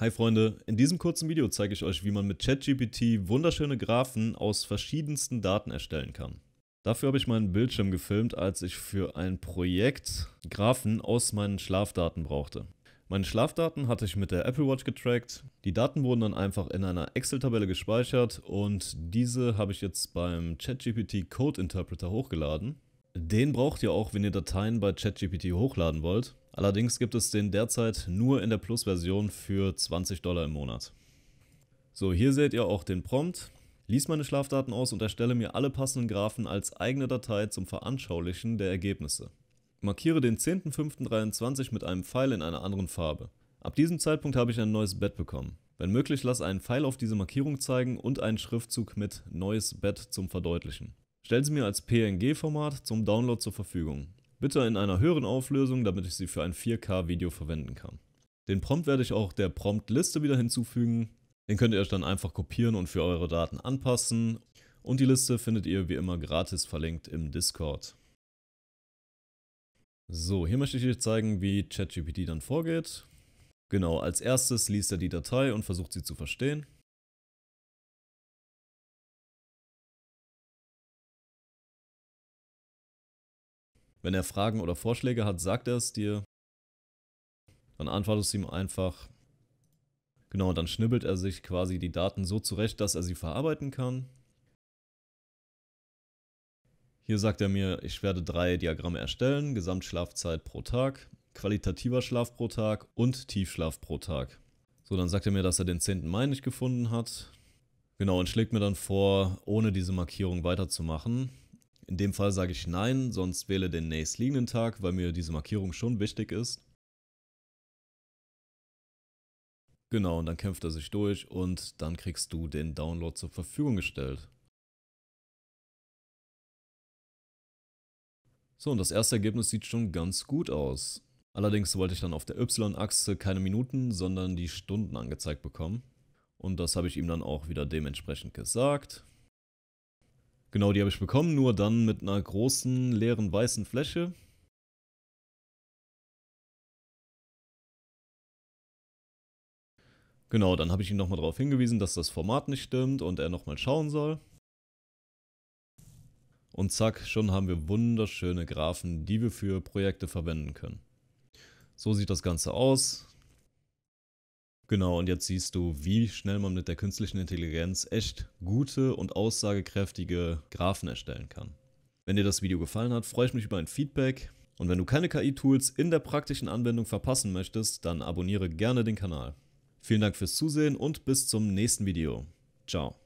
Hi Freunde, in diesem kurzen Video zeige ich euch, wie man mit ChatGPT wunderschöne Graphen aus verschiedensten Daten erstellen kann. Dafür habe ich meinen Bildschirm gefilmt, als ich für ein Projekt Graphen aus meinen Schlafdaten brauchte. Meine Schlafdaten hatte ich mit der Apple Watch getrackt. Die Daten wurden dann einfach in einer Excel-Tabelle gespeichert und diese habe ich jetzt beim ChatGPT Code Interpreter hochgeladen. Den braucht ihr auch, wenn ihr Dateien bei ChatGPT hochladen wollt. Allerdings gibt es den derzeit nur in der Plus-Version für 20 Dollar im Monat. So, hier seht ihr auch den Prompt. Lies meine Schlafdaten aus und erstelle mir alle passenden Graphen als eigene Datei zum Veranschaulichen der Ergebnisse. Markiere den 10.05.23 mit einem Pfeil in einer anderen Farbe. Ab diesem Zeitpunkt habe ich ein neues Bett bekommen. Wenn möglich, lass einen Pfeil auf diese Markierung zeigen und einen Schriftzug mit Neues Bett zum Verdeutlichen. Stell sie mir als PNG-Format zum Download zur Verfügung. Bitte in einer höheren Auflösung, damit ich sie für ein 4K-Video verwenden kann. Den Prompt werde ich auch der Prompt-Liste wieder hinzufügen. Den könnt ihr euch dann einfach kopieren und für eure Daten anpassen. Und die Liste findet ihr wie immer gratis verlinkt im Discord. So, hier möchte ich euch zeigen, wie ChatGPT dann vorgeht. Genau, als erstes liest er die Datei und versucht sie zu verstehen. Wenn er Fragen oder Vorschläge hat, sagt er es dir. Dann antwortest du ihm einfach. Genau, dann schnibbelt er sich quasi die Daten so zurecht, dass er sie verarbeiten kann. Hier sagt er mir, ich werde drei Diagramme erstellen, Gesamtschlafzeit pro Tag, qualitativer Schlaf pro Tag und Tiefschlaf pro Tag. So, dann sagt er mir, dass er den 10. Mai nicht gefunden hat. Genau, und schlägt mir dann vor, ohne diese Markierung weiterzumachen. In dem Fall sage ich nein, sonst wähle den nächstliegenden Tag, weil mir diese Markierung schon wichtig ist. Genau, und dann kämpft er sich durch und dann kriegst du den Download zur Verfügung gestellt. So, und das erste Ergebnis sieht schon ganz gut aus. Allerdings wollte ich dann auf der Y-Achse keine Minuten, sondern die Stunden angezeigt bekommen. Und das habe ich ihm dann auch wieder dementsprechend gesagt. Genau, die habe ich bekommen, nur dann mit einer großen, leeren, weißen Fläche. Genau, dann habe ich ihn nochmal darauf hingewiesen, dass das Format nicht stimmt und er nochmal schauen soll. Und zack, schon haben wir wunderschöne Graphen, die wir für Projekte verwenden können. So sieht das Ganze aus. Genau, und jetzt siehst du, wie schnell man mit der künstlichen Intelligenz echt gute und aussagekräftige Graphen erstellen kann. Wenn dir das Video gefallen hat, freue ich mich über ein Feedback. Und wenn du keine KI-Tools in der praktischen Anwendung verpassen möchtest, dann abonniere gerne den Kanal. Vielen Dank fürs Zusehen und bis zum nächsten Video. Ciao.